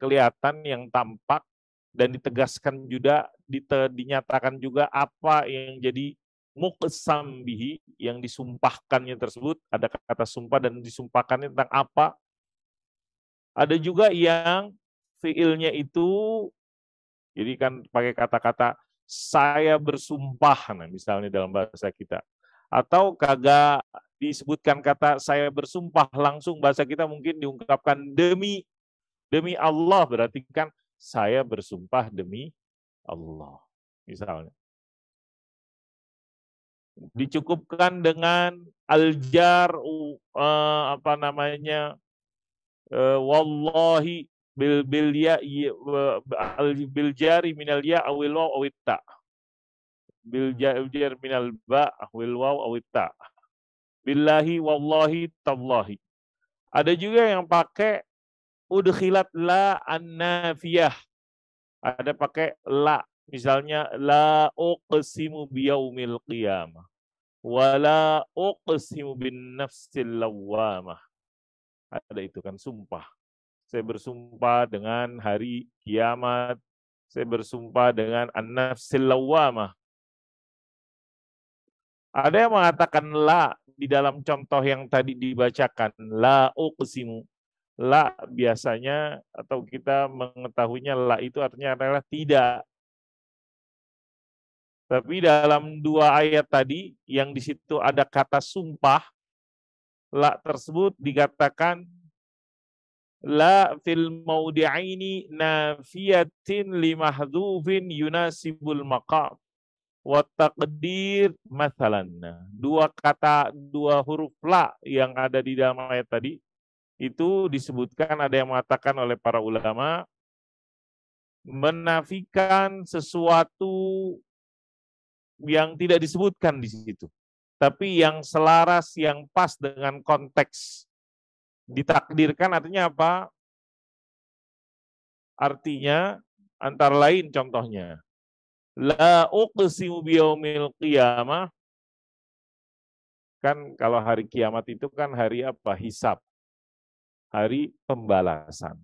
kelihatan, yang tampak, dan ditegaskan juga, dite, dinyatakan juga apa yang jadi muqsam yang disumpahkannya tersebut, ada kata sumpah dan disumpahkannya tentang apa. Ada juga yang fiilnya itu, jadi kan pakai kata-kata saya bersumpah, nah misalnya dalam bahasa kita. Atau kagak disebutkan kata saya bersumpah langsung bahasa kita mungkin diungkapkan demi Demi Allah berarti kan saya bersumpah demi Allah. Misalnya. Hmm. Dicukupkan dengan aljar uh, apa namanya uh, wallahi bil bil ya bil jari minal ya awil waw awit ta bil jari minal ba awil waw awit ta billahi wallahi tallahi ada juga yang pakai udkhilat la annafiyah. Ada pakai la. Misalnya la uqsimu biyaumil qiyamah wa la uqsimu bin nafsil lawamah. Ada itu kan sumpah. Saya bersumpah dengan hari kiamat. Saya bersumpah dengan an-nafsil lawamah. Ada yang mengatakan la di dalam contoh yang tadi dibacakan la uqsimu la biasanya atau kita mengetahuinya la itu artinya adalah tidak. Tapi dalam dua ayat tadi yang di situ ada kata sumpah, la tersebut dikatakan la fil maudi'aini nafiyatin limahdhufin yunasibul maqam wa taqdir nah, Dua kata, dua huruf la yang ada di dalam ayat tadi itu disebutkan ada yang mengatakan oleh para ulama menafikan sesuatu yang tidak disebutkan di situ, tapi yang selaras, yang pas dengan konteks. Ditakdirkan artinya apa? Artinya antara lain contohnya. La uqsimu biyaumil qiyamah. Kan kalau hari kiamat itu kan hari apa? Hisab hari pembalasan.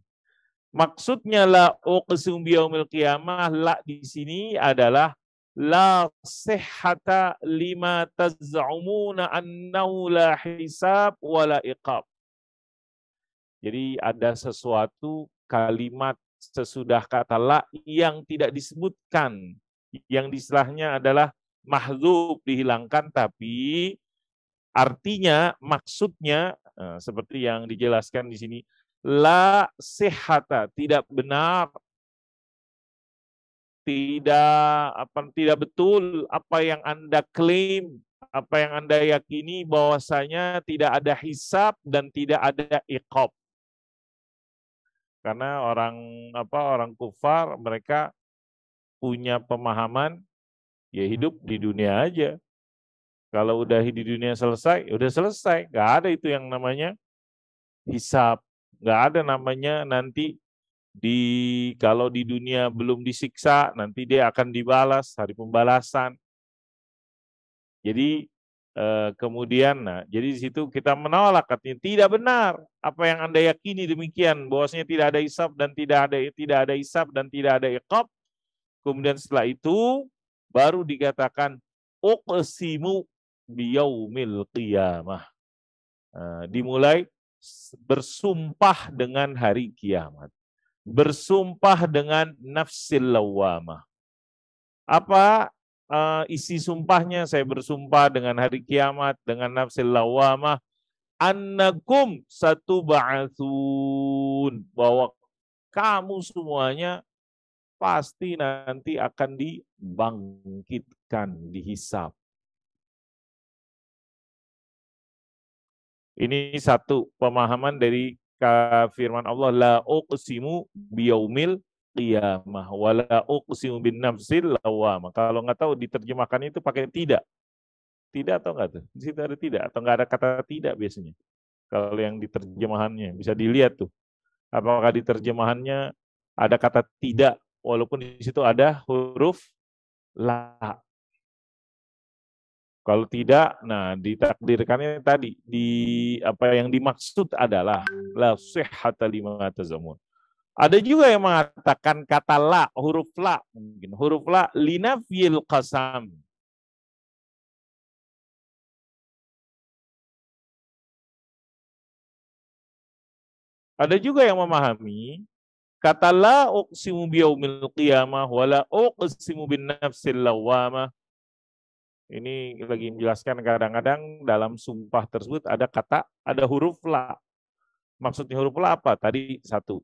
Maksudnya la uqsum biyaumil qiyamah la di sini adalah la sihhata lima taz'umuna annahu la hisab wala iqab. Jadi ada sesuatu kalimat sesudah kata la yang tidak disebutkan yang istilahnya adalah mahzub dihilangkan tapi artinya maksudnya Eh, seperti yang dijelaskan di sini, la sehata tidak benar, tidak apa tidak betul apa yang anda klaim, apa yang anda yakini bahwasanya tidak ada hisap dan tidak ada ikop, Karena orang apa orang kufar mereka punya pemahaman ya hidup di dunia aja kalau udah di dunia selesai, ya udah selesai. Gak ada itu yang namanya hisap. Gak ada namanya nanti di kalau di dunia belum disiksa, nanti dia akan dibalas hari pembalasan. Jadi eh, kemudian, nah, jadi di situ kita menolak katanya tidak benar apa yang anda yakini demikian, bahwasanya tidak ada hisap dan tidak ada tidak ada hisap dan tidak ada ekop. Kemudian setelah itu baru dikatakan uqsimu biyaumil qiyamah. Eh, hmm. Dimulai bersumpah dengan hari kiamat. Bersumpah dengan nafsil lawamah. Apa eh, isi sumpahnya? Saya bersumpah dengan hari kiamat, dengan nafsil lawamah. Annakum satu ba'athun. Bahwa kamu semuanya pasti nanti akan dibangkitkan, dihisap. Ini satu pemahaman dari firman Allah la uqsimu biyaumil qiyamah wa la uqsimu bin nafsil lawamah. Kalau nggak tahu diterjemahkan itu pakai tidak. Tidak atau nggak tuh? Di situ ada tidak atau nggak ada kata tidak biasanya. Kalau yang diterjemahannya bisa dilihat tuh. Apakah diterjemahannya ada kata tidak walaupun di situ ada huruf la kalau tidak, nah ditakdirkannya tadi di apa yang dimaksud adalah la sihhata lima tazamun. Ada juga yang mengatakan kata la, huruf la mungkin huruf la linafil qasam. Ada juga yang memahami kata la uqsimu biyaumil qiyamah wala uqsimu bin nafsil lawamah ini lagi iya. menjelaskan kadang-kadang dalam sumpah tersebut ada kata, ada huruf la. Maksudnya huruf la apa? Tadi satu.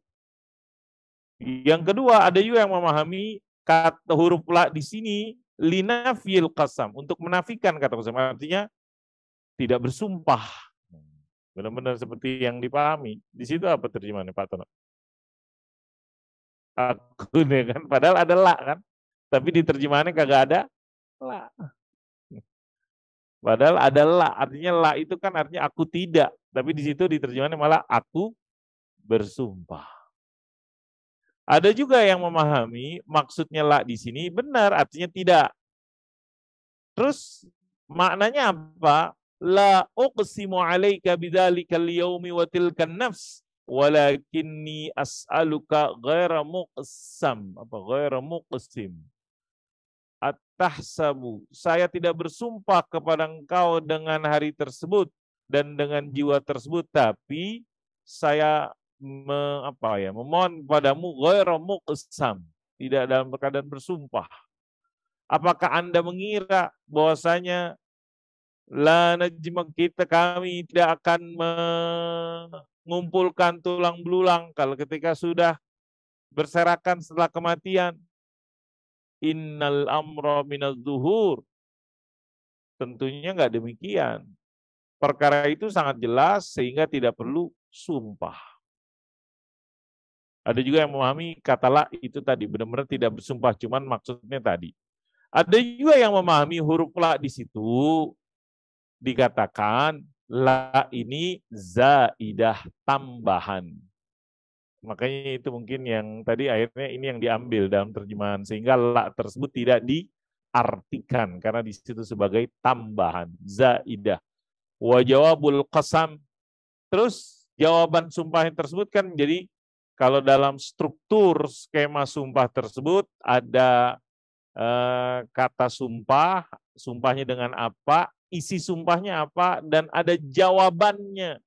Yang kedua, ada juga yang memahami kata huruf la di sini lina fil qasam untuk menafikan kata qasam artinya tidak bersumpah. Benar-benar seperti yang dipahami. Di situ apa terjemahannya Pak Tono? Aku ya kan padahal ada la kan. Tapi di terjemahannya kagak ada la. Padahal adalah artinya la itu kan artinya aku tidak, tapi di situ diterjemahkan malah aku bersumpah. Ada juga yang memahami maksudnya la di sini benar artinya tidak. Terus maknanya apa? La uqsimu alaika bidzalikal yaumi wa tilkan nafs walakinni as'aluka ghaira muqsam apa ghaira muqsim tahsabu. Saya tidak bersumpah kepada engkau dengan hari tersebut dan dengan jiwa tersebut, tapi saya me, apa ya, memohon padamu ghairu muqsam, tidak dalam keadaan bersumpah. Apakah Anda mengira bahwasanya la najmak kita kami tidak akan mengumpulkan tulang belulang kalau ketika sudah berserakan setelah kematian innal amra minaz zuhur. Tentunya nggak demikian. Perkara itu sangat jelas sehingga tidak perlu sumpah. Ada juga yang memahami kata la itu tadi benar-benar tidak bersumpah, cuman maksudnya tadi. Ada juga yang memahami huruf la di situ dikatakan la ini zaidah tambahan. Makanya itu mungkin yang tadi akhirnya ini yang diambil dalam terjemahan sehingga la tersebut tidak diartikan karena di situ sebagai tambahan zaidah. Wa jawabul qasam. Terus jawaban sumpah tersebut kan jadi kalau dalam struktur skema sumpah tersebut ada eh, kata sumpah, sumpahnya dengan apa, isi sumpahnya apa dan ada jawabannya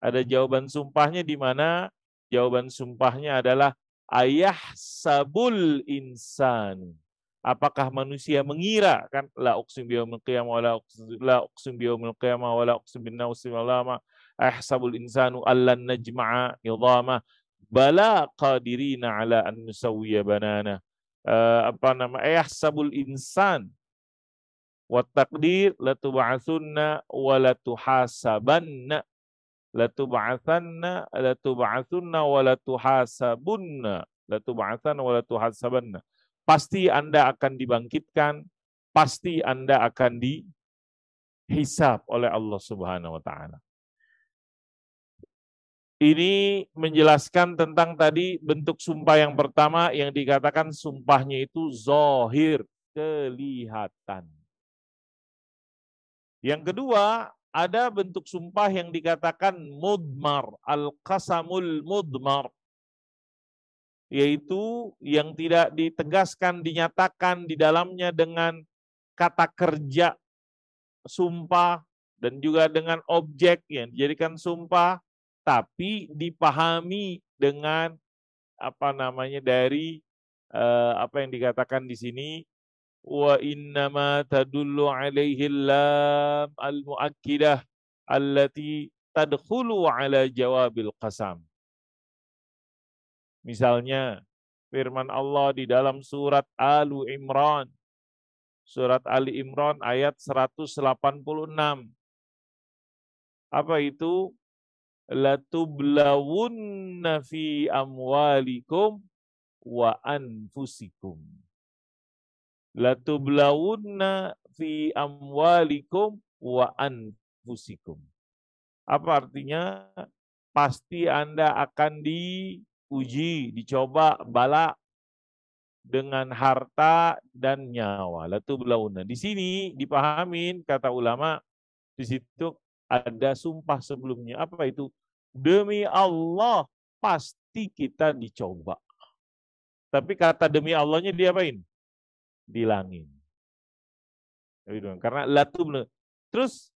ada jawaban sumpahnya di mana jawaban sumpahnya adalah ayah sabul insan. Apakah manusia mengira kan la uksim biyaumil qiyamah la la uksim biyaumil qiyamah wa la bin nafsi lama sabul insanu allan najma'a idhama bala qadirina ala an nusawiya banana. Uh, apa nama ayah sabul insan wa taqdir latub'atsunna wa latuhasabanna latub'atsanna latub'atsunna wa latuhasabunna latub'atsanna wa latuhasabanna pasti Anda akan dibangkitkan pasti Anda akan dihisap oleh Allah Subhanahu wa taala ini menjelaskan tentang tadi bentuk sumpah yang pertama yang dikatakan sumpahnya itu zohir, kelihatan. Yang kedua, ada bentuk sumpah yang dikatakan mudmar, al-qasamul mudmar. Yaitu yang tidak ditegaskan, dinyatakan di dalamnya dengan kata kerja, sumpah, dan juga dengan objek yang dijadikan sumpah, tapi dipahami dengan apa namanya dari eh, apa yang dikatakan di sini wa innama tadullu alaihi lam al-muakkidah allati tadkhulu ala jawabil qasam. Misalnya firman Allah di dalam surat Ali Imran Surat Ali Imran ayat 186. Apa itu? Latublawunna fi amwalikum wa anfusikum latublawunna fi amwalikum wa anfusikum. Apa artinya? Pasti Anda akan diuji, dicoba, balak dengan harta dan nyawa. Latublawunna. Di sini dipahamin kata ulama di situ ada sumpah sebelumnya. Apa itu? Demi Allah pasti kita dicoba. Tapi kata demi Allahnya diapain? di langit. Gitu kan. Karena latu Terus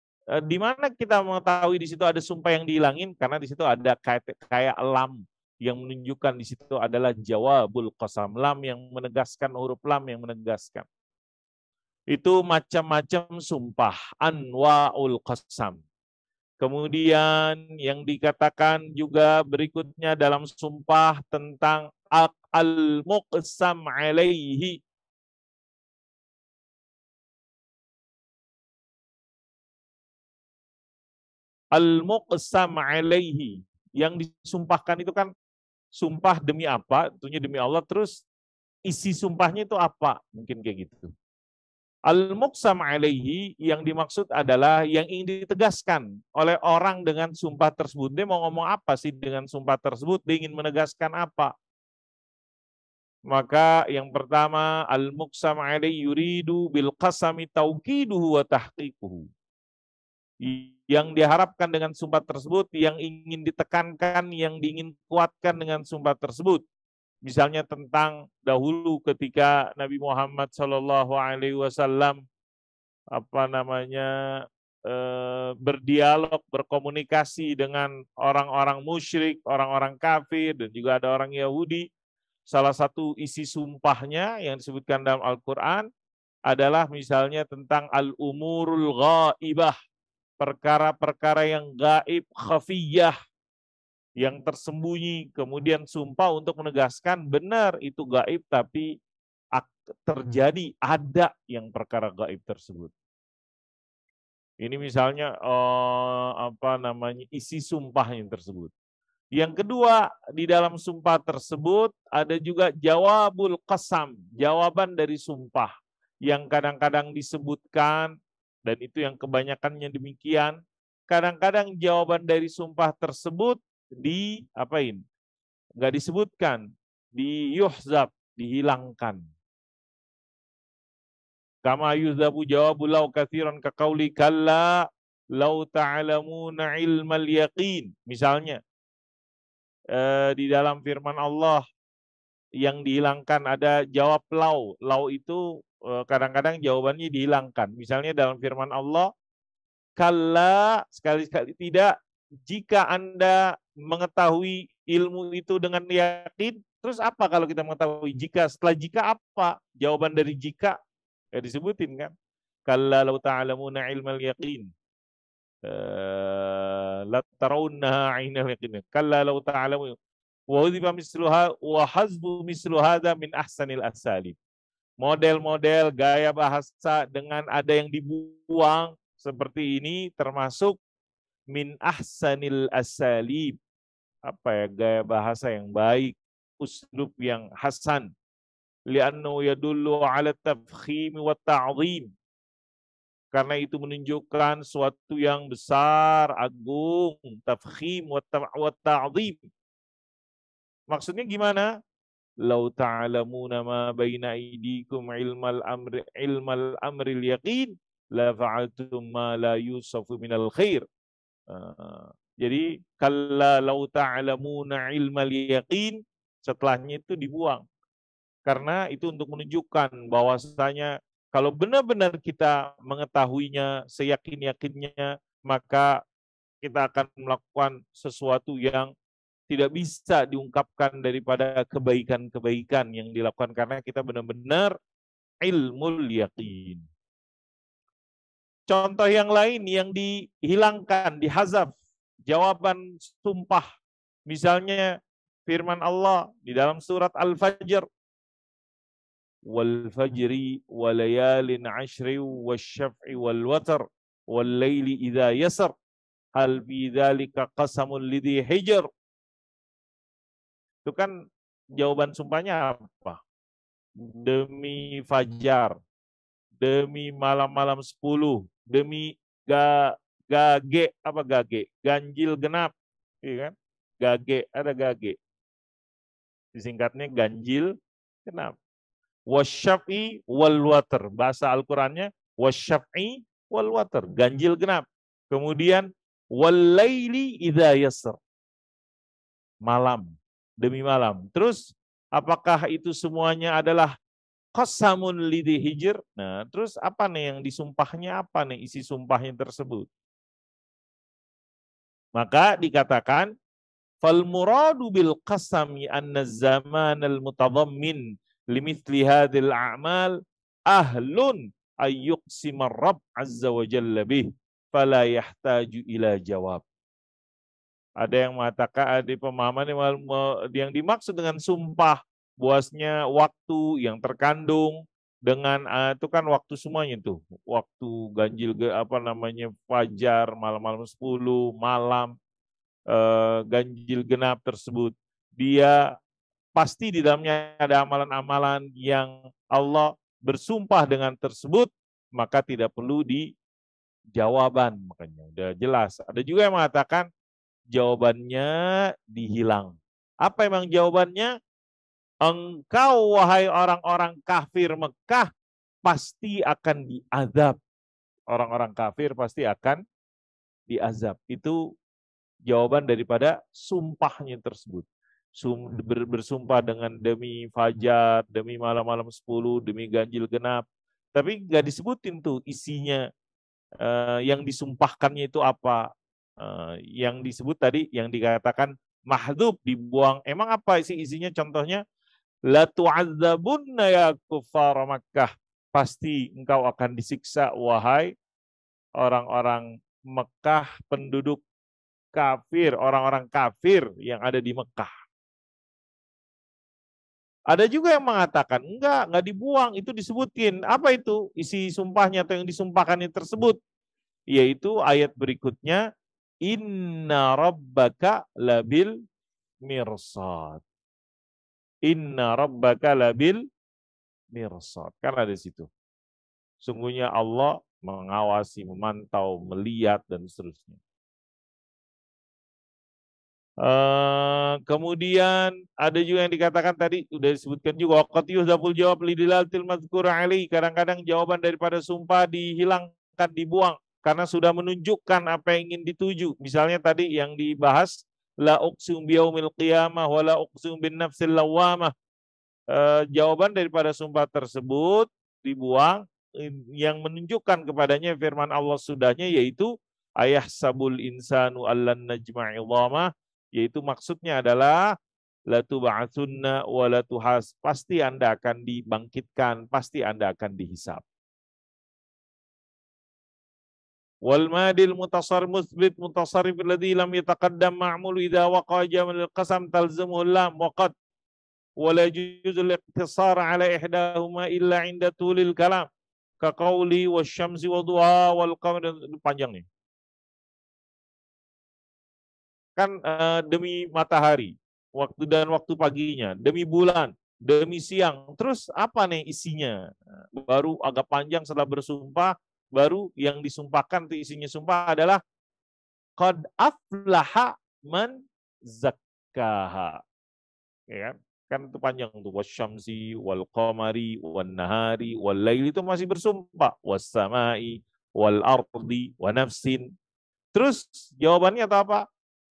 di mana kita mengetahui di situ ada sumpah yang dihilangin? Karena di situ ada kayak, kayak lam yang menunjukkan di situ adalah jawabul qasam lam yang menegaskan huruf lam yang menegaskan. Itu macam-macam sumpah anwaul qasam. Kemudian yang dikatakan juga berikutnya dalam sumpah tentang al-muqsam alaihi al-muqsam alaihi yang disumpahkan itu kan sumpah demi apa tentunya demi Allah terus isi sumpahnya itu apa mungkin kayak gitu Al-muqsam alaihi yang dimaksud adalah yang ingin ditegaskan oleh orang dengan sumpah tersebut. Dia mau ngomong apa sih dengan sumpah tersebut? Dia ingin menegaskan apa? Maka yang pertama, al-muqsam alaihi yuridu bil qasami tauqiduhu wa tahqiquhu yang diharapkan dengan sumpah tersebut, yang ingin ditekankan, yang ingin kuatkan dengan sumpah tersebut. Misalnya tentang dahulu ketika Nabi Muhammad Shallallahu Alaihi Wasallam apa namanya eh, berdialog, berkomunikasi dengan orang-orang musyrik, orang-orang kafir, dan juga ada orang Yahudi. Salah satu isi sumpahnya yang disebutkan dalam Al-Quran adalah misalnya tentang al-umurul ghaibah, perkara-perkara yang gaib khafiyah yang tersembunyi kemudian sumpah untuk menegaskan benar itu gaib tapi terjadi ada yang perkara gaib tersebut. Ini misalnya eh, apa namanya isi sumpah yang tersebut. Yang kedua, di dalam sumpah tersebut ada juga jawabul qasam, jawaban dari sumpah yang kadang-kadang disebutkan dan itu yang kebanyakannya demikian. Kadang-kadang jawaban dari sumpah tersebut di apain? Nggak disebutkan, di yuhzab, dihilangkan. Kama yuzabu jawabu lau kathiran kakauli kalla lau ta'alamuna ilmal yaqin. Misalnya, eh, di dalam firman Allah yang dihilangkan ada jawab lau. Lau itu Eh, kadang-kadang jawabannya dihilangkan. Misalnya dalam firman Allah, kala sekali-sekali tidak, jika Anda mengetahui ilmu itu dengan yakin, terus apa kalau kita mengetahui jika? Setelah jika apa? Jawaban dari jika, ya disebutin kan? Kala lau ta'alamuna ilmal yakin. Eh, La ainal yakin. Kala lau ta'alamuna. misluha misluhada min ahsanil asalib model-model gaya bahasa dengan ada yang dibuang seperti ini termasuk min ahsanil asalib apa ya gaya bahasa yang baik uslub yang hasan li'annu yadullu ala tafkhim wa ta'zim karena itu menunjukkan suatu yang besar, agung, tafkhim wa ta'zim. Maksudnya gimana? Lau ta'alamuna ma baina aydikum ilmal amri ilmal amri yaqin la fa'altum ma la yusafu minal khair. Uh, jadi kalla lau ta'alamuna ilmal yaqin setelahnya itu dibuang. Karena itu untuk menunjukkan bahwasanya kalau benar-benar kita mengetahuinya seyakin-yakinnya maka kita akan melakukan sesuatu yang tidak bisa diungkapkan daripada kebaikan-kebaikan yang dilakukan karena kita benar-benar ilmul yakin. Contoh yang lain yang dihilangkan, dihazaf, jawaban sumpah. Misalnya firman Allah di dalam surat Al-Fajr. Wal fajri walayalin ashri wasyaf'i wal watar wal layli idha yasar. Hal bi dzalika qasamul lidhi hijr. Itu kan jawaban sumpahnya apa? Hmm. Demi fajar, demi malam-malam sepuluh, demi ga, gage, apa gage? Ganjil genap, iya kan? Gage, ada gage. Disingkatnya ganjil genap. Wasyafi wal water. Bahasa Al-Qurannya wasyafi wal water. Ganjil genap. Kemudian walaili idha yasr. Malam demi malam. Terus apakah itu semuanya adalah qasamun lidi hijir? Nah, terus apa nih yang disumpahnya apa nih isi sumpahnya tersebut? Maka dikatakan fal muradu bil qasami anna zaman al mutadammin limithli hadhil a'mal ahlun ayyuqsimar rabb azza wa jalla bih fala yahtaju ila jawab. Ada yang mengatakan ada ah, pemahaman yang, dimaksud dengan sumpah buasnya waktu yang terkandung dengan uh, itu kan waktu semuanya itu waktu ganjil apa namanya fajar malam-malam 10 malam eh, ganjil genap tersebut dia pasti di dalamnya ada amalan-amalan yang Allah bersumpah dengan tersebut maka tidak perlu dijawaban makanya udah jelas ada juga yang mengatakan Jawabannya dihilang. Apa emang jawabannya? Engkau wahai orang-orang kafir Mekah pasti akan diazab. Orang-orang kafir pasti akan diazab. Itu jawaban daripada sumpahnya tersebut. Sum, hmm. ber, bersumpah dengan demi fajar, demi malam-malam 10, demi ganjil genap. Tapi nggak disebutin tuh isinya uh, yang disumpahkannya itu apa. Eh, yang disebut tadi yang dikatakan mahdub dibuang. Emang apa sih isinya? Contohnya la tu'adzabunna ya kuffar Makkah. Pasti engkau akan disiksa wahai orang-orang Mekah penduduk kafir, orang-orang kafir yang ada di Mekah. Ada juga yang mengatakan enggak, enggak dibuang, itu disebutin. Apa itu isi sumpahnya atau yang disumpahkan disumpahkannya tersebut? Yaitu ayat berikutnya Inna rabbaka labil mirsad. Inna rabbaka labil mirsad. Kan ada di situ. Sungguhnya Allah mengawasi, memantau, melihat, dan seterusnya. Uh, kemudian ada juga yang dikatakan tadi sudah disebutkan juga waqat yuhdaful jawab lidilal mazkur ali kadang-kadang jawaban daripada sumpah dihilangkan dibuang karena sudah menunjukkan apa yang ingin dituju. Misalnya tadi yang dibahas la uqsum biyaumil qiyamah wa la bin nafsil lawamah. E, eh, jawaban daripada sumpah tersebut dibuang yang menunjukkan kepadanya firman Allah sudahnya yaitu ayah sabul insanu allan najma'idhamah yaitu maksudnya adalah la ba'atsunna wa tuhas pasti Anda akan dibangkitkan pasti Anda akan dihisap wal madil mutasar musbit mutasarif alladhi lam yataqaddam ma'mul idza waqa jamal qasam talzamuhu lam waqad ولا يجوز الاقتصار على إحداهما إلا عند wa الكلام wa والشمس wal والقمر panjang nih kan uh, demi matahari waktu dan waktu paginya demi bulan demi siang terus apa nih isinya baru agak panjang setelah bersumpah baru yang disumpahkan itu isinya sumpah adalah qad aflaha man zakkaha. Ya kan? Kan itu panjang tuh wasyamsi wal qamari wan nahari wal lail itu masih bersumpah was samai wal ardi wa nafsin. Terus jawabannya atau apa?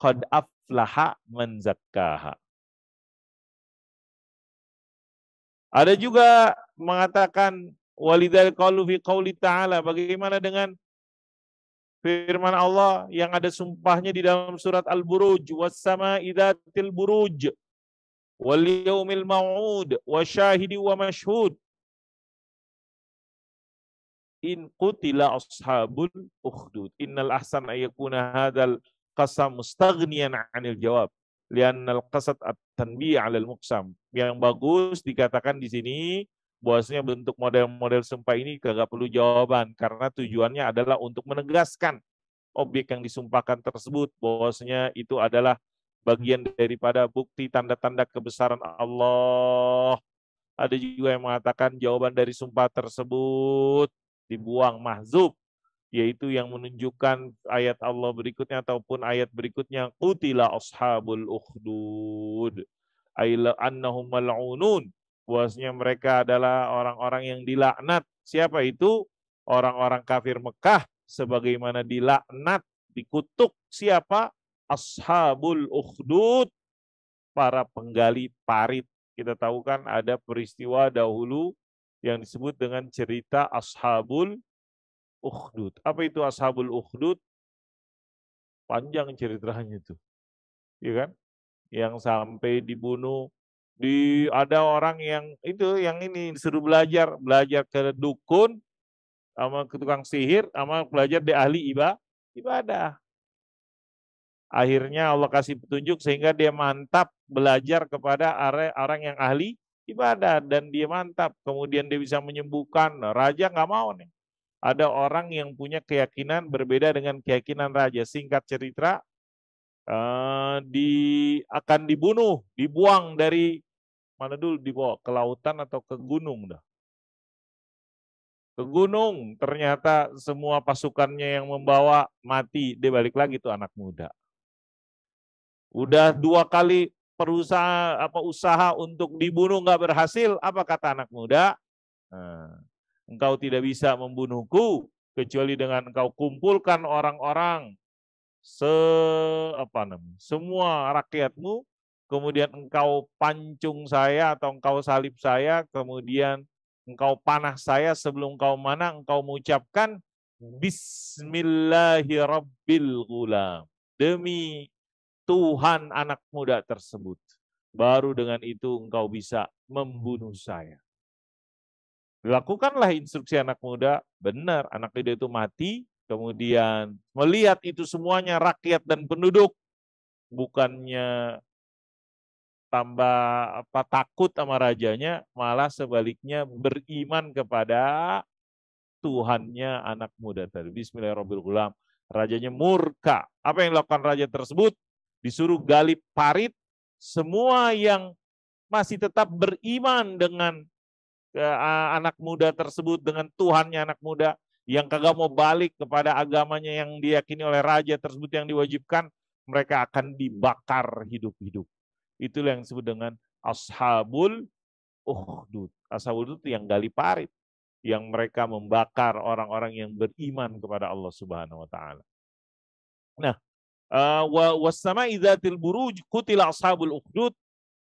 Qad aflaha man zakkaha. Ada juga mengatakan Walidal qalu fi qauli ta'ala. Bagaimana dengan firman Allah yang ada sumpahnya di dalam surat Al-Buruj wassama idatil buruj wal yaumil ma'ud. wasyahidi wa mashhud in qutila ashabul ukhdud innal ahsan ayakuna hadal qasam mustaghniyan 'anil jawab li'annal qasad at-tanbi' 'alal muqsam yang bagus dikatakan di sini bahwasanya bentuk model-model sumpah ini kagak perlu jawaban karena tujuannya adalah untuk menegaskan objek yang disumpahkan tersebut bahwasanya itu adalah bagian daripada bukti tanda-tanda kebesaran Allah. Ada juga yang mengatakan jawaban dari sumpah tersebut dibuang mahzub yaitu yang menunjukkan ayat Allah berikutnya ataupun ayat berikutnya qutila ashabul ukhdud aila annahum mal'unun bahwasanya mereka adalah orang-orang yang dilaknat. Siapa itu? Orang-orang kafir Mekah sebagaimana dilaknat, dikutuk siapa? Ashabul Ukhdud, para penggali parit. Kita tahu kan ada peristiwa dahulu yang disebut dengan cerita Ashabul Ukhdud. Apa itu Ashabul Ukhdud? Panjang ceritanya itu. Iya kan? Yang sampai dibunuh di ada orang yang itu yang ini disuruh belajar belajar ke dukun sama ke tukang sihir sama belajar di ahli iba, ibadah akhirnya Allah kasih petunjuk sehingga dia mantap belajar kepada orang yang ahli ibadah dan dia mantap kemudian dia bisa menyembuhkan nah, raja nggak mau nih ada orang yang punya keyakinan berbeda dengan keyakinan raja singkat cerita eh, di akan dibunuh dibuang dari Mana dulu dibawa ke lautan atau ke gunung dah? Ke gunung, ternyata semua pasukannya yang membawa mati, dia balik lagi tuh anak muda. Udah dua kali perusahaan apa usaha untuk dibunuh nggak berhasil, apa kata anak muda? Nah, engkau tidak bisa membunuhku kecuali dengan engkau kumpulkan orang-orang se apa namanya semua rakyatmu kemudian engkau pancung saya atau engkau salib saya, kemudian engkau panah saya sebelum engkau mana, engkau mengucapkan hmm. Bismillahirrabbilgulam. Demi Tuhan anak muda tersebut. Baru dengan itu engkau bisa membunuh saya. Lakukanlah instruksi anak muda, benar anak muda itu mati, kemudian melihat itu semuanya rakyat dan penduduk, bukannya tambah apa takut sama rajanya, malah sebaliknya beriman kepada Tuhannya anak muda tadi. Bismillahirrahmanirrahim. Rajanya murka. Apa yang dilakukan raja tersebut? Disuruh gali parit semua yang masih tetap beriman dengan anak muda tersebut, dengan Tuhannya anak muda, yang kagak mau balik kepada agamanya yang diyakini oleh raja tersebut yang diwajibkan, mereka akan dibakar hidup-hidup. Itulah yang disebut dengan ashabul uhdud. Ashabul uhdud yang gali parit. Yang mereka membakar orang-orang yang beriman kepada Allah Subhanahu wa taala. Nah, eh, wa wasama idzatil buruj kutila ashabul uhdud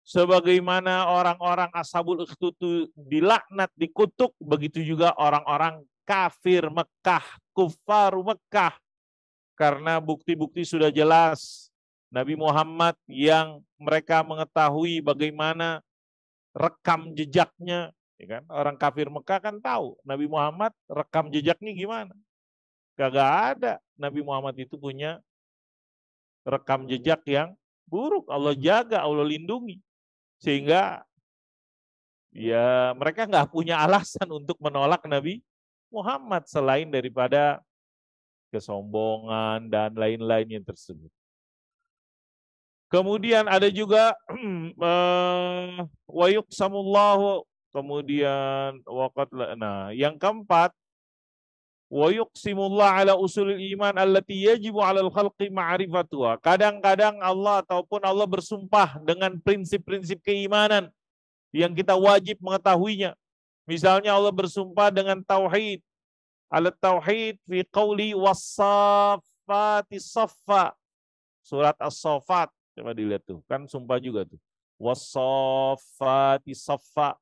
sebagaimana orang-orang ashabul uhdud dilaknat dikutuk begitu juga orang-orang kafir Mekah, kufar Mekah karena bukti-bukti sudah jelas Nabi Muhammad yang mereka mengetahui bagaimana rekam jejaknya, ya kan? Orang kafir Mekah kan tahu Nabi Muhammad rekam jejaknya gimana. Kagak ada Nabi Muhammad itu punya rekam jejak yang buruk. Allah jaga, Allah lindungi. Sehingga ya mereka nggak punya alasan untuk menolak Nabi Muhammad selain daripada kesombongan dan lain lain yang tersebut. Kemudian ada juga eh, wa yuqsamullahu kemudian waqat nah yang keempat wa yuqsimullah ala usul iman allati yajibu al khalqi ma'rifatuha. Kadang-kadang Allah ataupun Allah bersumpah dengan prinsip-prinsip keimanan yang kita wajib mengetahuinya. Misalnya Allah bersumpah dengan tauhid. Ala tauhid fi qauli saffati saffa. Surat As-Saffat Coba dilihat tuh, kan sumpah juga tuh. Wasofati sofa,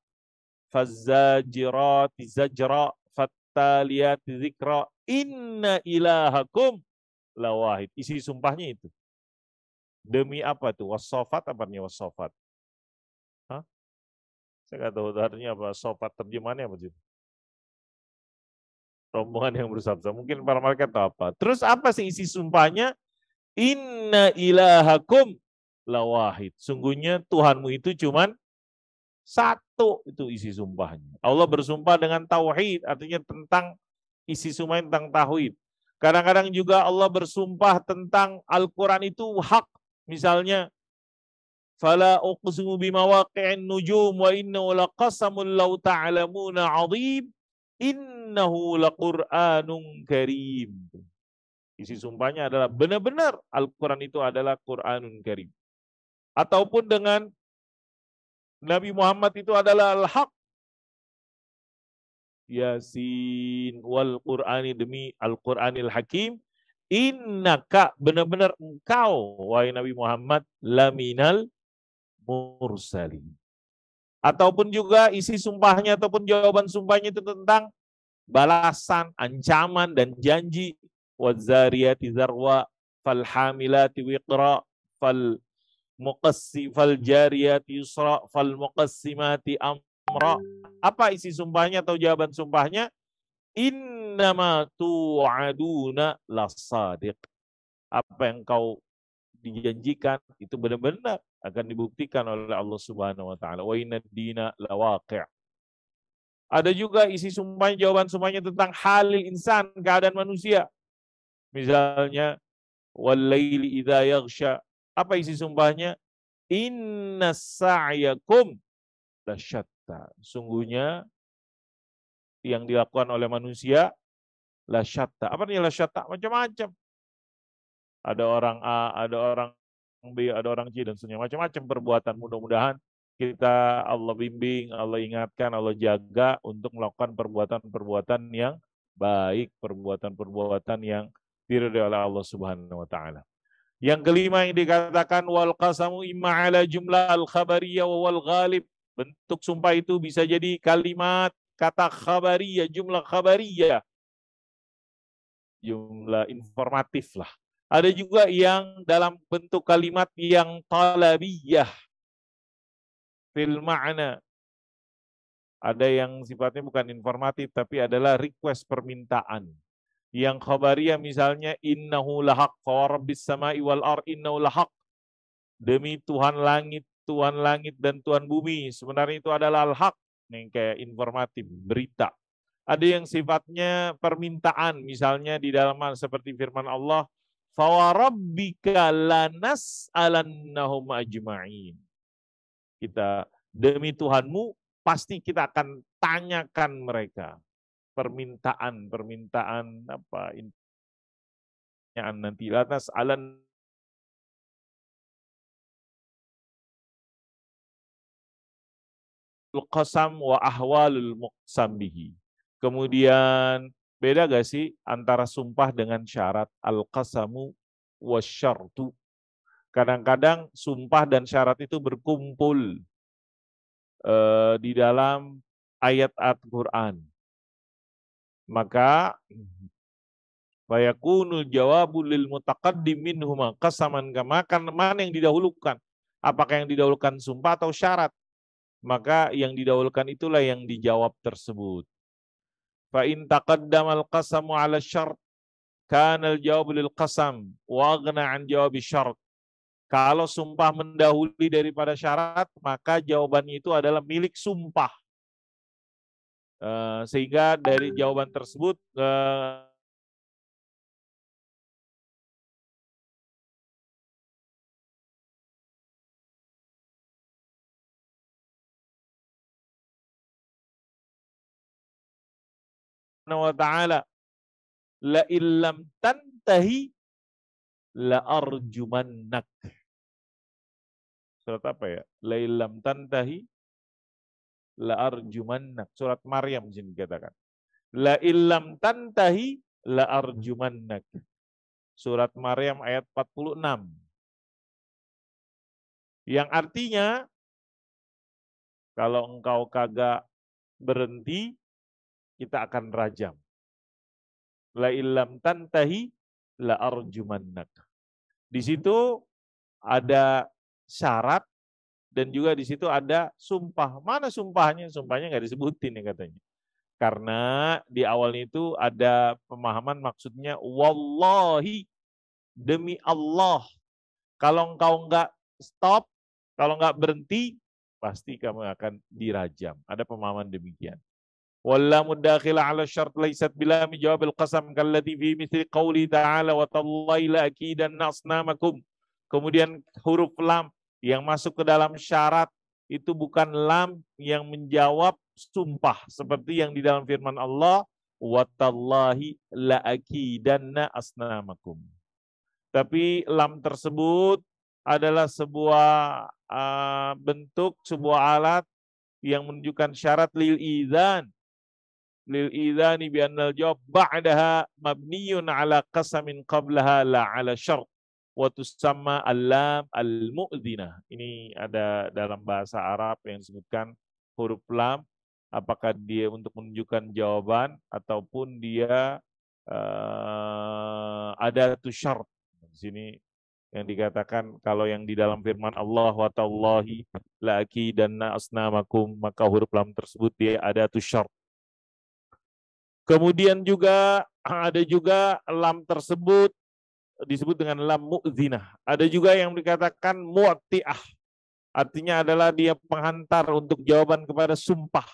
fazajirati zajra, fattaliyati zikra, inna ilahakum lawahid. Isi sumpahnya itu. Demi apa tuh? Wasofat apa nih wasofat? Hah? Saya nggak tahu artinya apa. Sofat terjemahannya apa sih? Rombongan yang bersabda. Mungkin para malaikat tahu apa. Terus apa sih isi sumpahnya? Inna ilahakum lawahid. Sungguhnya Tuhanmu itu cuman satu itu isi sumpahnya. Allah bersumpah dengan tauhid, artinya tentang isi sumpah tentang tauhid. Kadang-kadang juga Allah bersumpah tentang Al-Quran itu hak. Misalnya, Fala uqsimu bimawaqi'in nujum wa innahu laqasamun law ta'alamuna 'azim innahu laqur'anun karim. Isi sumpahnya adalah benar-benar Al-Quran itu adalah Quranun Karim. Ataupun dengan Nabi Muhammad itu adalah Al-Haq. Yasin wal Qur'ani demi Al-Qur'anil Hakim. Innaka benar-benar engkau, wahai Nabi Muhammad, laminal mursali Ataupun juga isi sumpahnya ataupun jawaban sumpahnya itu tentang balasan, ancaman, dan janji فَالْجَارِيَاتِ apa isi sumpahnya atau jawaban sumpahnya innama tu'aduna lasadiq apa yang kau dijanjikan itu benar-benar akan dibuktikan oleh Allah Subhanahu wa taala. Wa inna dina lawaqi'. Ada juga isi sumpahnya, jawaban sumpahnya tentang halil insan, keadaan manusia. Misalnya, walaili idha yaghsha. Apa isi sumpahnya? Inna sa'yakum lasyatta. Sungguhnya yang dilakukan oleh manusia lasyatta. Apa nih lasyatta? Macam-macam. Ada orang A, ada orang B, ada orang C, dan sebagainya. Macam-macam perbuatan. Mudah-mudahan kita Allah bimbing, Allah ingatkan, Allah jaga untuk melakukan perbuatan-perbuatan yang baik, perbuatan-perbuatan yang diridhai oleh Allah Subhanahu wa taala. Yang kelima yang dikatakan wal qasamu imma ala jumlah al khabariyah wa wal ghalib. Bentuk sumpah itu bisa jadi kalimat kata khabariyah, jumlah khabariyah. Jumlah informatif lah. Ada juga yang dalam bentuk kalimat yang talabiyah fil ma'na. Ada yang sifatnya bukan informatif tapi adalah request permintaan. Yang khabariyah misalnya innahu lahaq rabbis samai wal ar innahu lahaq. Demi Tuhan langit, Tuhan langit dan Tuhan bumi. Sebenarnya itu adalah al-haq. Yang kayak informatif, berita. Ada yang sifatnya permintaan misalnya di dalam seperti firman Allah fawarabbika lanas alannahum ajma'in. Kita demi Tuhanmu pasti kita akan tanyakan mereka permintaan permintaan apa yang nanti lantas alan qasam wa ahwalul muqsam bihi. Kemudian beda gak sih antara sumpah dengan syarat al-qasamu wa syartu. Kadang-kadang sumpah dan syarat itu berkumpul uh, di dalam ayat Al-Qur'an maka bayakunu jawabu lil mutaqaddim minhum qasaman kama kan mana yang didahulukan apakah yang didahulukan sumpah atau syarat maka yang didahulukan itulah yang dijawab tersebut fa in taqaddamal qasamu ala syart kana al jawab lil qasam wa aghna an jawab syart kalau sumpah mendahului daripada syarat maka jawabannya itu adalah milik sumpah Uh, sehingga dari jawaban tersebut uh, wa ta'ala la illam tantahi la arjumannak surat apa ya la illam tantahi la arjumannak. Surat Maryam di sini dikatakan. La illam tantahi la arjumannak. Surat Maryam ayat 46. Yang artinya kalau engkau kagak berhenti, kita akan rajam. La illam tantahi la arjumannak. Di situ ada syarat dan juga di situ ada sumpah. Mana sumpahnya? Sumpahnya nggak disebutin nih katanya. Karena di awalnya itu ada pemahaman maksudnya wallahi demi Allah. Kalau engkau nggak stop, kalau nggak berhenti, pasti kamu akan dirajam. Ada pemahaman demikian. Walla mudakhila ala syart laisat bila mijawabil qasam kalladhi fi misri qawli ta'ala wa dan akidan nasnamakum. Kemudian huruf lam yang masuk ke dalam syarat itu bukan lam yang menjawab sumpah seperti yang di dalam firman Allah watallahi laakidanna asnamakum. Tapi lam tersebut adalah sebuah uh, bentuk sebuah alat yang menunjukkan syarat lil idzan lil idzani bi annal jawab ba'daha mabniyun ala qasamin qablaha la ala syart watusama alam al-lam al Ini ada dalam bahasa Arab yang disebutkan huruf lam apakah dia untuk menunjukkan jawaban ataupun dia uh, ada tu syarat. Di sini yang dikatakan kalau yang di dalam firman Allah wa tallahi laki dan asnamakum maka huruf lam tersebut dia ada tu syarat. Kemudian juga ada juga lam tersebut disebut dengan lam mu'zina. Ada juga yang dikatakan mu'ti'ah. Artinya adalah dia penghantar untuk jawaban kepada sumpah.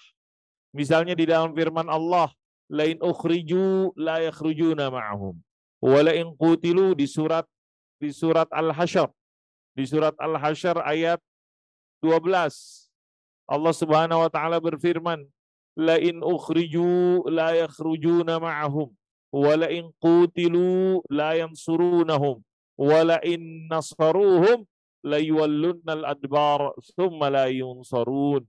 Misalnya di dalam firman Allah, lain ukhriju la yakhrujuna ma'ahum. Wala in qutilu di surat di surat Al-Hasyr. Di surat Al-Hasyr ayat 12. Allah Subhanahu wa taala berfirman, lain in ukhriju la yakhrujuna ma'ahum wala in qutilu la yansurunahum wala in nasaruhum la yuwallunnal adbar thumma la yunsarun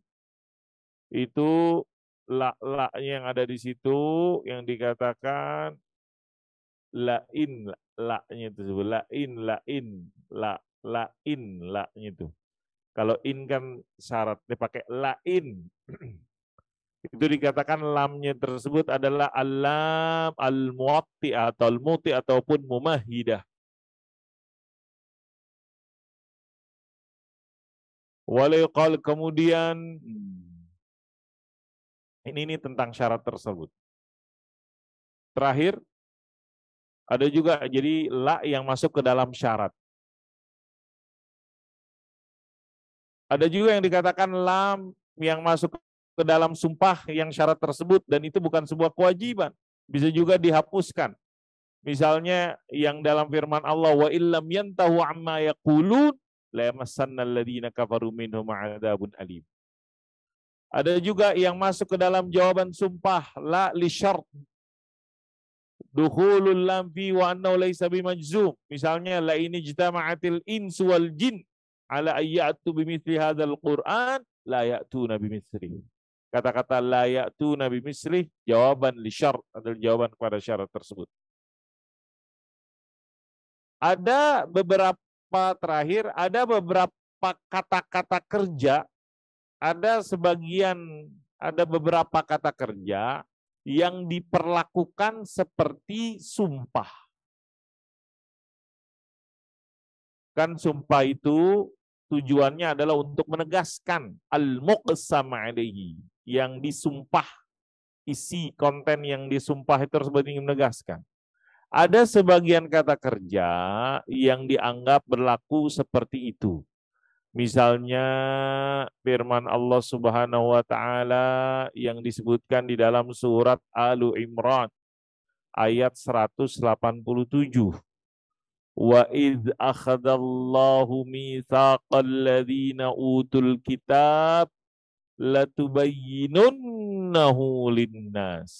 itu la la yang ada di situ yang dikatakan lain la-nya itu sebut lain lain la lain la-nya itu kalau in kan syarat dipakai eh, lain itu dikatakan lamnya tersebut adalah alam al muati atau al-muti ataupun mumahidah. kal kemudian hmm, ini ini tentang syarat tersebut. Terakhir ada juga jadi la yang masuk ke dalam syarat. Ada juga yang dikatakan lam yang masuk ke dalam sumpah yang syarat tersebut dan itu bukan sebuah kewajiban. Bisa juga dihapuskan. Misalnya yang dalam firman Allah wa illam yantahu amma yaqulun la yamassanna alladziina kafaru minhum 'adzabun alim. Ada juga yang masuk ke dalam jawaban sumpah la li syart dukhulul lam fi wa annahu laysa bimajzum. Misalnya la ini jitama'atil insu wal jin ala ayyatu bimithli hadzal qur'an la ya'tuna bimithli. Kata-kata layak tu Nabi Misri, jawaban li syarat adalah jawaban kepada syarat tersebut. Ada beberapa terakhir, ada beberapa kata-kata kerja, ada sebagian, ada beberapa kata kerja yang diperlakukan seperti sumpah. Kan sumpah itu tujuannya adalah untuk menegaskan al-muqsam alaihi yang disumpah, isi konten yang disumpah itu harus ingin menegaskan. Ada sebagian kata kerja yang dianggap berlaku seperti itu. Misalnya firman Allah Subhanahu wa taala yang disebutkan di dalam surat Al Imran ayat 187. Wa id akhadallahu mitsaqal ladzina utul kitab latubayyinunnahu linnas.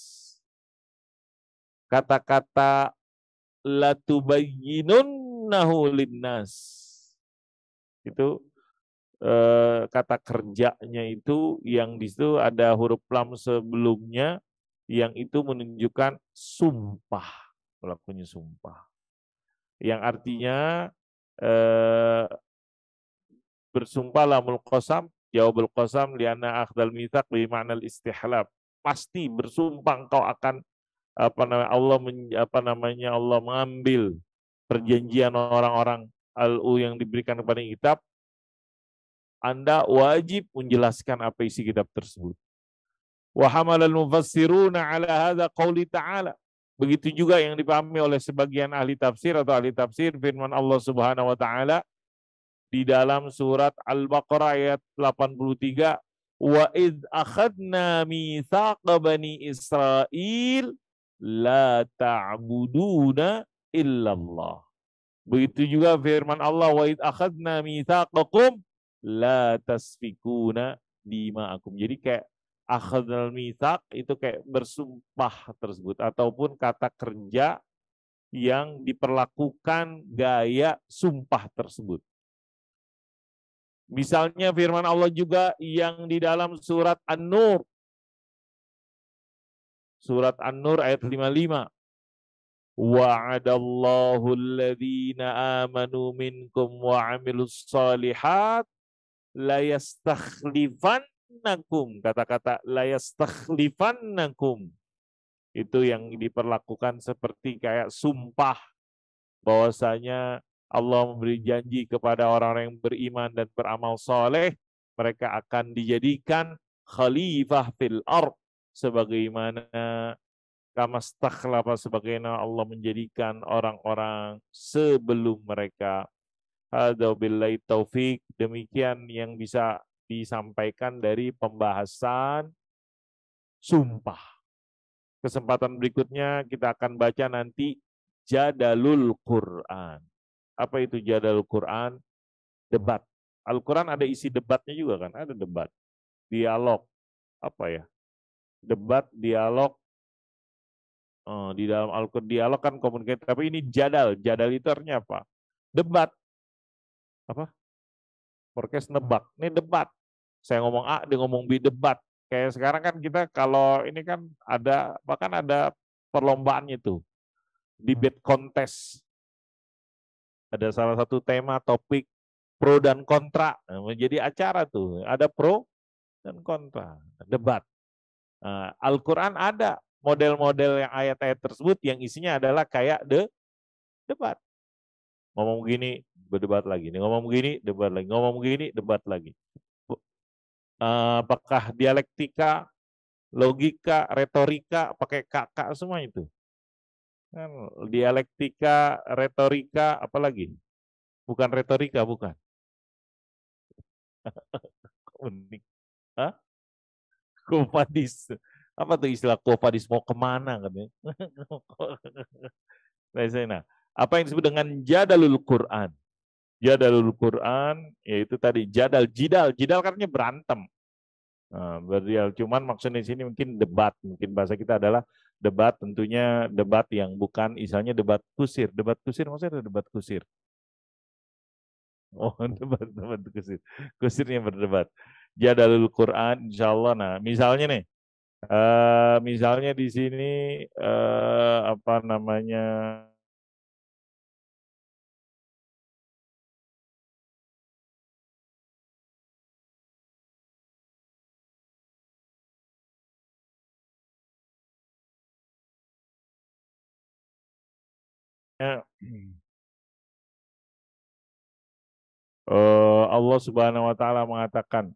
Kata-kata latubayyinunnahu linnas. Itu eh, kata kerjanya itu yang di situ ada huruf lam sebelumnya yang itu menunjukkan sumpah pelakunya sumpah yang artinya eh, bersumpahlah mulkosam Jawabul qasam liana akhdal mitak bi ma'nal istihlab. Pasti bersumpah engkau akan apa namanya Allah men, apa namanya Allah mengambil perjanjian orang-orang al al-u yang diberikan kepada kitab Anda wajib menjelaskan apa isi kitab tersebut. Wa hamalal mufassiruna ala hadza qauli ta'ala. Begitu juga yang dipahami oleh sebagian ahli tafsir atau ahli tafsir firman Allah Subhanahu wa taala di dalam surat Al-Baqarah ayat 83 wa id akhadna mitsaqa bani Israil la ta'buduna illallah. Begitu juga firman Allah wa id akhadna mitsaqakum la tasfikuna dima'akum. Jadi kayak akhadnal mitsaq itu kayak bersumpah tersebut ataupun kata kerja yang diperlakukan gaya sumpah tersebut. Misalnya firman Allah juga yang di dalam surat An-Nur. Surat An-Nur ayat 55. Wa'adallahu alladhina amanu minkum wa salihat layastakhlifannakum. Kata-kata layastakhlifannakum. Itu yang diperlakukan seperti kayak sumpah bahwasanya Allah memberi janji kepada orang-orang yang beriman dan beramal soleh, mereka akan dijadikan khalifah fil ard sebagaimana kamastakhlafa sebagaimana Allah menjadikan orang-orang sebelum mereka. Hadau taufik. Demikian yang bisa disampaikan dari pembahasan sumpah. Kesempatan berikutnya kita akan baca nanti Jadalul Quran. Apa itu jadal Quran? Debat. Al-Quran ada isi debatnya juga kan? Ada debat. Dialog. Apa ya? Debat, dialog. Oh, di dalam Al-Quran, dialog kan komunikasi. Tapi ini jadal. Jadal itu artinya apa? Debat. Apa? perkes nebak. Ini debat. Saya ngomong A, dia ngomong B, debat. Kayak sekarang kan kita kalau ini kan ada, bahkan ada perlombaannya tuh. Debate kontes ada salah satu tema topik pro dan kontra menjadi acara tuh ada pro dan kontra debat nah, Al-Quran ada model-model yang ayat-ayat tersebut yang isinya adalah kayak de debat ngomong begini berdebat lagi nih ngomong begini debat lagi ngomong begini debat lagi eh, apakah dialektika logika retorika pakai kakak semua itu Kan dialektika, retorika, apalagi? Bukan retorika, bukan. Unik. Hah? Kopadis. Apa tuh istilah kopadis? Mau kemana? Katanya. ya apa yang disebut dengan jadalul Quran? Jadalul Quran, yaitu tadi jadal, jidal. Jidal karena berantem. Nah, berdial. Cuman maksudnya di sini mungkin debat, mungkin bahasa kita adalah debat tentunya debat yang bukan misalnya debat kusir. Debat kusir maksudnya ada debat kusir. Oh, debat debat kusir. Kusirnya berdebat. Jadalul Quran insya Allah nah, misalnya nih Uh, misalnya di sini uh, apa namanya Ya. Uh, Allah Subhanahu wa taala mengatakan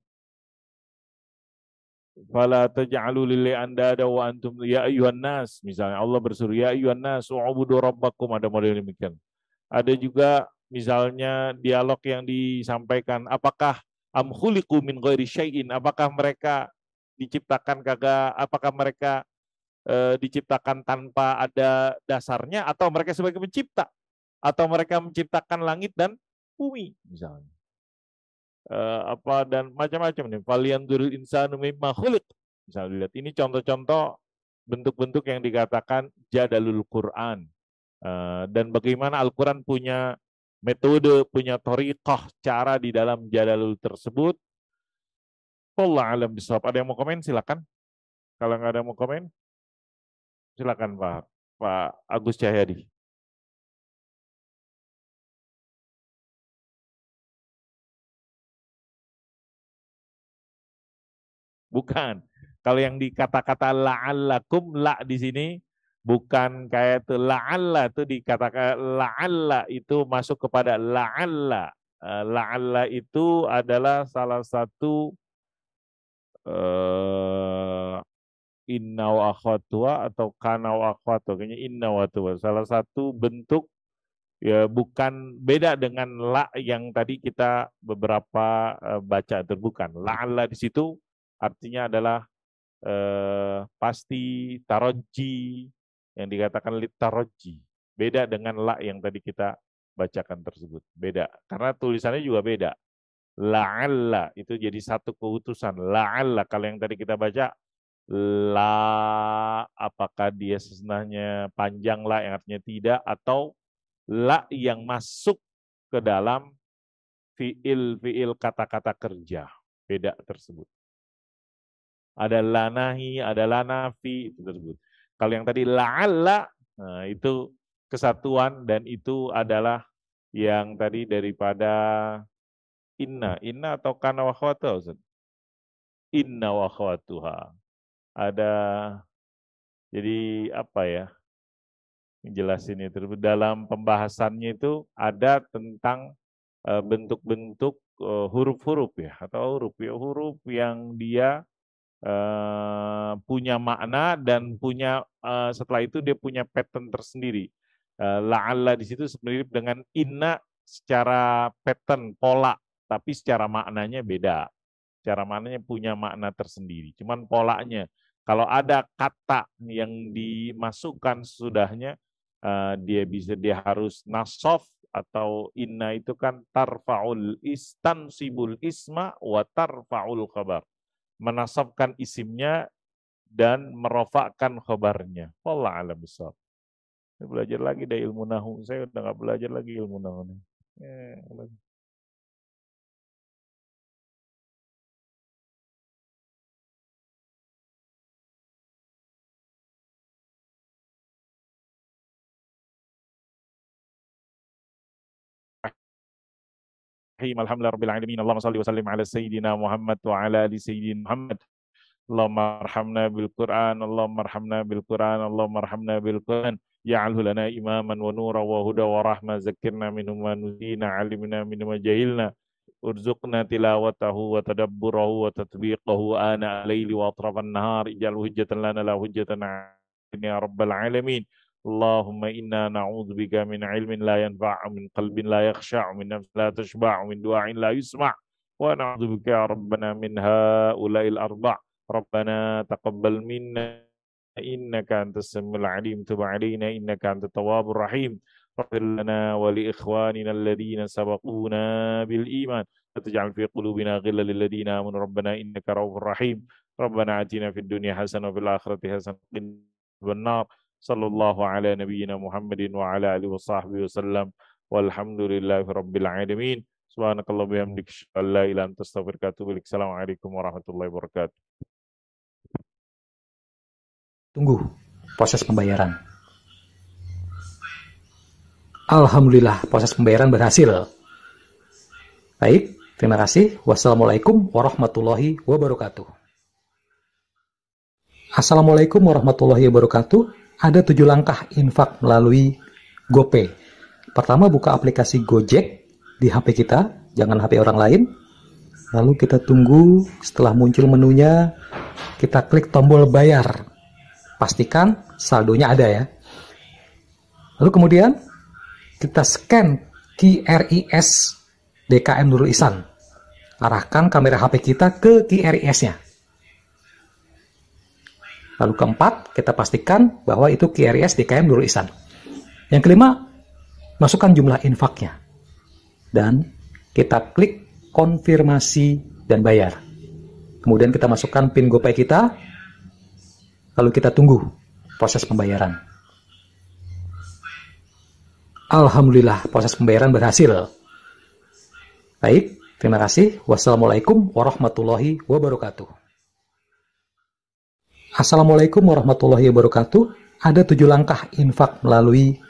Fala taj'alu anda andada wa antum ya ayuhan nas misalnya Allah bersuruh ya ayuhan nas ubudu rabbakum ada model demikian. Ada juga misalnya dialog yang disampaikan apakah am khuliqu min ghairi syai'in apakah mereka diciptakan kagak apakah mereka Eh, diciptakan tanpa ada dasarnya atau mereka sebagai pencipta atau mereka menciptakan langit dan bumi misalnya eh, apa dan macam-macam nih valian dulu insanu mimma khuliq misalnya dilihat ini contoh-contoh bentuk-bentuk yang dikatakan jadalul Quran eh, dan bagaimana Al-Quran punya metode, punya toriqoh, cara di dalam jadalul tersebut. Allah alam bisawab. Ada yang mau komen? Silakan. Kalau nggak ada yang mau komen, Silakan Pak Pak Agus Cahyadi. Bukan. Kalau yang dikata-kata la'allakum la di sini bukan kayak itu la'alla itu dikatakan la'alla itu masuk kepada la'alla. Eh, la'alla itu adalah salah satu eh, inna wa akhwatua atau kana wa akhwatu. Kayaknya inna wa tua. Salah satu bentuk ya bukan beda dengan la yang tadi kita beberapa uh, baca terbukan. La'alla di situ artinya adalah eh, pasti taroji yang dikatakan litaroji. Beda dengan la yang tadi kita bacakan tersebut. Beda. Karena tulisannya juga beda. La'alla itu jadi satu keutusan. La'alla kalau yang tadi kita baca la apakah dia sesenahnya panjang la yang artinya tidak atau la yang masuk ke dalam fiil fiil kata-kata kerja beda tersebut ada lanahi ada lanafi itu tersebut kalau yang tadi la'alla nah itu kesatuan dan itu adalah yang tadi daripada inna inna atau kana wa inna wa khawatuha ada jadi apa ya jelasin itu dalam pembahasannya itu ada tentang bentuk-bentuk huruf-huruf ya atau huruf ya huruf yang dia punya makna dan punya setelah itu dia punya pattern tersendiri La la'alla di situ mirip dengan inna secara pattern pola tapi secara maknanya beda Cara maknanya punya makna tersendiri cuman polanya kalau ada kata yang dimasukkan sudahnya, uh, eh, dia bisa dia harus nasof atau inna itu kan tarfaul istan sibul isma wa tarfaul khabar. menasafkan isimnya dan merofakkan khabarnya. Wallah alam besar. Saya belajar lagi dari ilmu nahu. Saya udah nggak belajar lagi ilmu nahu. Ya, الرحيم الحمد لله رب العالمين اللهم صل وسلم على سيدنا محمد وعلى ال سيدنا محمد اللهم ارحمنا بالقران اللهم ارحمنا بالقران اللهم ارحمنا بالقران يجعله لنا اماما ونورا وهدى ورحمه ذكرنا منه ما نسينا علمنا منه ما جهلنا ارزقنا تلاوته وتدبره وتطبيقه آناء الليل وأطراف النهار اجعله هجة لنا لا هجة يا رب العالمين اللهم إنا نعوذ بك من علم لا ينفع ومن قلب لا يخشع ومن نفس لا تشبع ومن دعاء لا يسمع ونعوذ بك يا ربنا من هؤلاء الأربع ربنا تقبل منا إنك أنت السميع العليم تب علينا إنك أنت التواب الرحيم اغفر لنا ولإخواننا الذين سبقونا بالإيمان لا تجعل في قلوبنا غلا للذين آمنوا ربنا إنك رؤوف رحيم ربنا آتنا في الدنيا حسنة وفي الآخرة حسنة وقنا النار sallallahu ala nabiyyina Muhammadin wa ala alihi wa sahbihi wasallam walhamdulillahi rabbil alamin subhanakallah bihamdik la ilaha illa astaghfiruka wa atubu ilaik assalamualaikum warahmatullahi wabarakatuh tunggu proses pembayaran Alhamdulillah proses pembayaran berhasil. Baik, terima kasih. Wassalamualaikum warahmatullahi wabarakatuh. Assalamualaikum warahmatullahi wabarakatuh ada tujuh langkah infak melalui GoPay. Pertama buka aplikasi Gojek di HP kita, jangan HP orang lain. Lalu kita tunggu setelah muncul menunya, kita klik tombol bayar. Pastikan saldonya ada ya. Lalu kemudian kita scan QRIS DKM Nurul Isan. Arahkan kamera HP kita ke QRIS-nya. Lalu keempat, kita pastikan bahwa itu QRIS DKM Nurul Ihsan. Yang kelima, masukkan jumlah infaknya. Dan kita klik konfirmasi dan bayar. Kemudian kita masukkan PIN GoPay kita, lalu kita tunggu proses pembayaran. Alhamdulillah proses pembayaran berhasil. Baik, terima kasih. Wassalamualaikum warahmatullahi wabarakatuh. Assalamualaikum warahmatullahi wabarakatuh. Ada tujuh langkah infak melalui